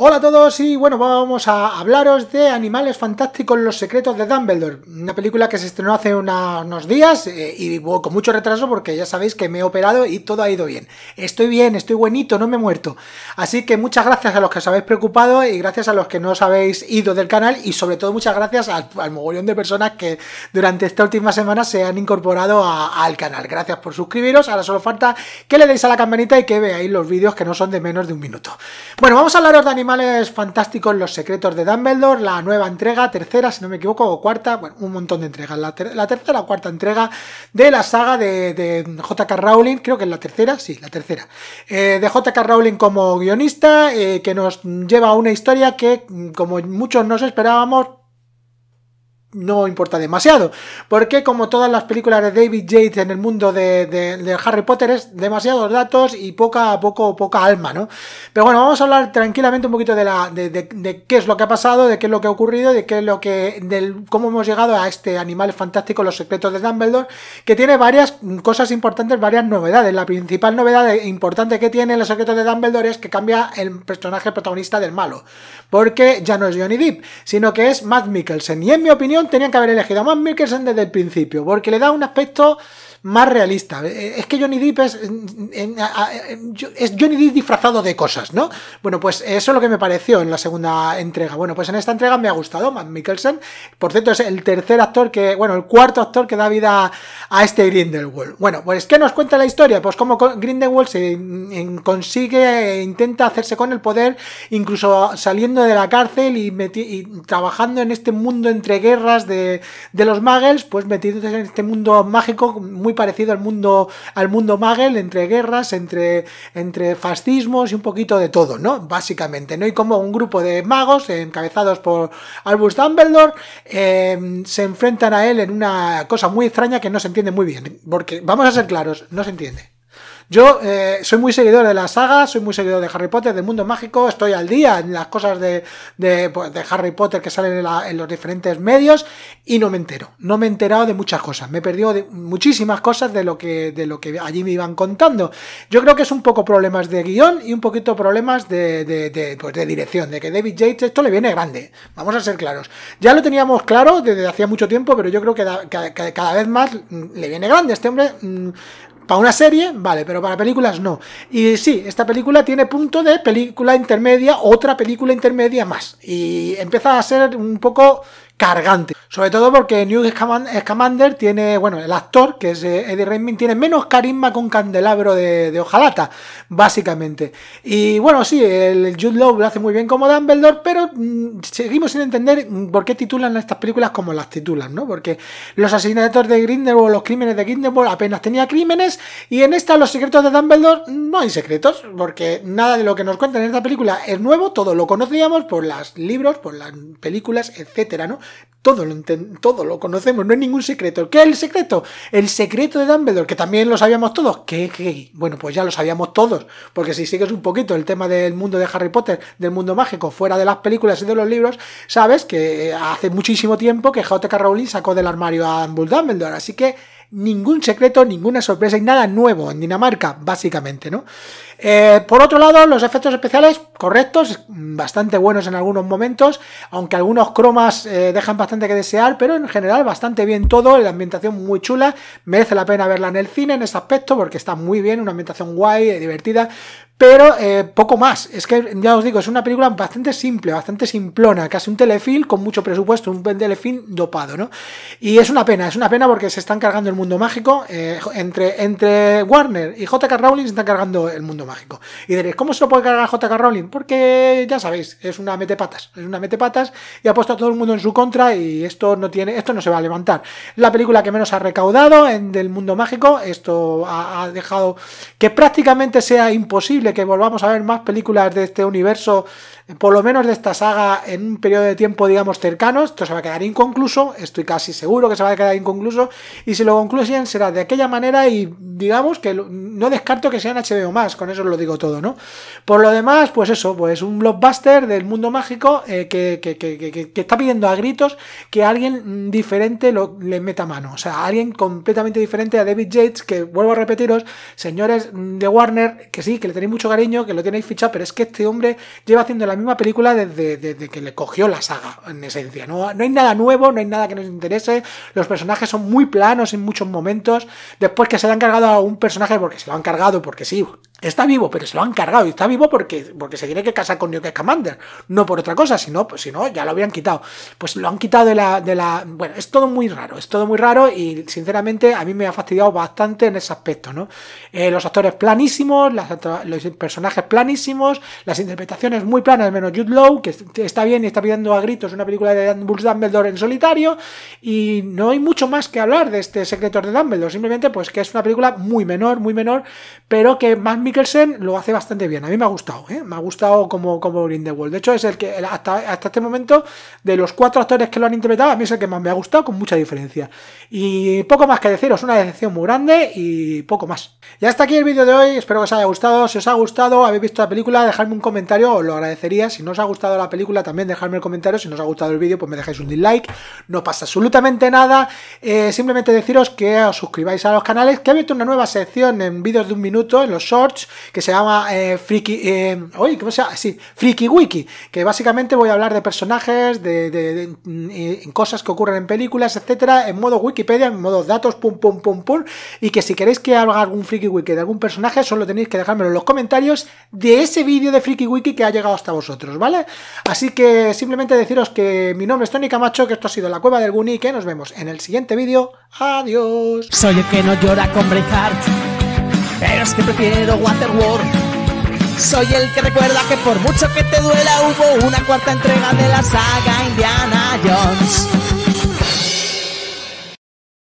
Hola a todos y bueno, vamos a hablaros de Animales Fantásticos, Los Secretos de Dumbledore, una película que se estrenó hace unos días eh, y con mucho retraso porque ya sabéis que me he operado y todo ha ido bien. Estoy bien, estoy buenito, no me he muerto. Así que muchas gracias a los que os habéis preocupado y gracias a los que no os habéis ido del canal y sobre todo muchas gracias al, mogollón de personas que durante esta última semana se han incorporado al canal. Gracias por suscribiros, ahora solo falta que le deis a la campanita y que veáis los vídeos que no son de menos de un minuto. Bueno, vamos a hablaros de Animales Animales Fantásticos, Los Secretos de Dumbledore, la nueva entrega, tercera, si no me equivoco, o cuarta, bueno, un montón de entregas. La, la tercera o cuarta entrega de la saga de, J.K. Rowling, creo que es la tercera, sí, la tercera, eh, de J.K. Rowling como guionista, eh, que nos lleva a una historia que, mm, como muchos nos esperábamos, no importa demasiado. Porque como todas las películas de David Yates en el mundo de, Harry Potter es demasiados datos y poca, poco, poca alma, ¿no? Pero bueno, vamos a hablar tranquilamente un poquito de, la, de, qué es lo que ha pasado, de qué es lo que ha ocurrido, de qué es lo que, cómo hemos llegado a este animal fantástico, los secretos de Dumbledore, que tiene varias cosas importantes, varias novedades. La principal novedad importante que tiene los secretos de Dumbledore es que cambia el personaje protagonista del malo. Porque ya no es Johnny Depp, sino que es Matt Mikkelsen. Y en mi opinión, tenían que haber elegido a Matt Mikkelsen desde el principio, porque le da un aspecto más realista. Eh, es que Johnny Depp es, Johnny Depp disfrazado de cosas, ¿no? Bueno, pues eso es lo que me pareció en la segunda entrega. Bueno, pues en esta entrega me ha gustado Matt Mikkelsen. Por cierto, es el tercer actor que, bueno, el cuarto actor que da vida a este Grindelwald. Bueno, pues ¿qué nos cuenta la historia? Pues cómo Grindelwald se consigue, e intenta hacerse con el poder, incluso saliendo de la cárcel y, y trabajando en este mundo entre guerras de, los muggles, pues metidos en este mundo mágico muy parecido al mundo, al mundo muggle, entre guerras, entre, entre fascismos y un poquito de todo, ¿no? Básicamente, ¿no? Y como un grupo de magos encabezados por Albus Dumbledore em, se enfrentan a él en una cosa muy extraña que no se entiende muy bien, porque vamos a ser claros, no se entiende. Yo eh, soy muy seguidor de la saga, soy muy seguidor de Harry Potter, del mundo mágico, estoy al día en las cosas de, pues, Harry Potter que salen en, los diferentes medios y no me entero. No me he enterado de muchas cosas. Me he perdido muchísimas cosas de lo, que, de lo que allí me iban contando. Yo creo que es un poco problemas de guión y un poquito problemas de, de pues, dirección, de que David Yates esto le viene grande. Vamos a ser claros. Ya lo teníamos claro desde hacía mucho tiempo, pero yo creo que, cada vez más le viene grande. Este hombre mm, para una serie, vale, pero para películas no. Y sí, esta película tiene punto de película intermedia, otra película intermedia más. Y empieza a ser un poco cargante. Sobre todo porque New Scamander tiene, bueno, el actor, que es eh, Eddie Redmayne, tiene menos carisma con candelabro de, de, hojalata, básicamente. Y bueno, sí, el Jude Law lo hace muy bien como Dumbledore, pero mm, seguimos sin entender por qué titulan estas películas como las titulan, ¿no? Porque los asesinatos de Grindelwald, los crímenes de Grindelwald apenas tenía crímenes, y en esta los secretos de Dumbledore no hay secretos, porque nada de lo que nos cuentan en esta película es nuevo, todo lo conocíamos por los libros, por las películas, etcétera, ¿no? Todo lo, todo lo conocemos, no hay ningún secreto. ¿Qué es el secreto? El secreto de Dumbledore, que también lo sabíamos todos. ¿Qué, Bueno, pues ya lo sabíamos todos, porque si sigues un poquito el tema del mundo de Harry Potter, del mundo mágico, fuera de las películas y de los libros, sabes que eh, hace muchísimo tiempo que J.K. Rowling sacó del armario a Dumbledore, así que ningún secreto, ninguna sorpresa y nada nuevo en Dinamarca, básicamente, ¿no? Eh, por otro lado, los efectos especiales, correctos, bastante buenos en algunos momentos, aunque algunos cromas eh, dejan bastante que desear, pero en general bastante bien todo, la ambientación muy chula, merece la pena verla en el cine en ese aspecto porque está muy bien, una ambientación guay, divertida, pero eh, poco más. Es que ya os digo, es una película bastante simple, bastante simplona, casi un telefilm con mucho presupuesto, un telefilm dopado, ¿no? Y es una pena, es una pena porque se están cargando el mundo mágico. Eh, entre, entre Warner y JK Rowling se están cargando el mundo mágico. Y diréis, ¿cómo se lo puede cargar JK Rowling? Porque ya sabéis, es una metepatas, es una metepatas y ha puesto a todo el mundo en su contra y esto no tiene, esto no se va a levantar. La película que menos ha recaudado en, del mundo mágico, esto ha dejado que prácticamente sea imposible que volvamos a ver más películas de este universo, por lo menos de esta saga, en un periodo de tiempo, digamos, cercano. Esto se va a quedar inconcluso, estoy casi seguro que se va a quedar inconcluso. Y si lo concluyen, será de aquella manera y digamos que no descarto que sean HBO más, con eso lo digo todo, ¿no? Por lo demás, pues eso, pues un blockbuster del mundo mágico eh, que, está pidiendo a gritos que alguien diferente lo, le meta mano. O sea, alguien completamente diferente a David Yates, que vuelvo a repetiros, señores de Warner, que sí, que le tenéis mucho cariño, que lo tenéis fichado, pero es que este hombre lleva haciendo la misma película desde, que le cogió la saga, en esencia. No, no hay nada nuevo, no hay nada que nos interese, los personajes son muy planos en muchos momentos, después que se le han cargado a un personaje, porque se lo han cargado, porque sí, Está vivo, pero se lo han cargado. Y está vivo porque, porque se tiene que casar con Newt Commander. No por otra cosa, sino, pues, si no, ya lo habrían quitado. Pues lo han quitado de la, de la. Bueno, es todo muy raro. Es todo muy raro. Y sinceramente, a mí me ha fastidiado bastante en ese aspecto, ¿no? Eh, los actores planísimos, las, personajes planísimos, las interpretaciones muy planas, menos Jude Law, que está bien y está pidiendo a gritos una película de Dumbledore en solitario, y no hay mucho más que hablar de este secreto de Dumbledore, simplemente pues que es una película muy menor, muy menor, pero que Matt Mikkelsen lo hace bastante bien, a mí me ha gustado, ¿eh? me ha gustado como, como Grindelwald, de hecho es el que hasta, hasta este momento, de los cuatro actores que lo han interpretado, a mí es el que más me ha gustado, con mucha diferencia, y poco más que deciros, una decepción muy grande y poco más. Ya está aquí el vídeo de hoy, espero que os haya gustado, si os ha gustado, habéis visto la película, dejadme un comentario, os lo agradecería. Si no os ha gustado la película, también dejadme el comentario. Si no os ha gustado el vídeo, pues me dejáis un dislike. No pasa absolutamente nada. Eh, simplemente deciros que os suscribáis a los canales, que ha abierto una nueva sección en vídeos de un minuto, en los shorts, que se llama eh, Friki... Eh, Wiki, que básicamente voy a hablar de personajes, de, mm, eh, cosas que ocurren en películas, etcétera, en modo Wikipedia, en modo datos, pum, pum, pum, pum. Y que si queréis que haga algún Friki Wiki de algún personaje, solo tenéis que dejármelo en los comentarios comentarios de ese vídeo de Friki Wiki que ha llegado hasta vosotros, ¿vale? Así que simplemente deciros que mi nombre es Tony Camacho, que esto ha sido La Cueva del Guni, que nos vemos en el siguiente vídeo. ¡Adiós! Soy el que no llora con Braveheart, pero es que prefiero Waterworld. Soy el que recuerda que por mucho que te duela hubo una cuarta entrega de la saga Indiana Jones.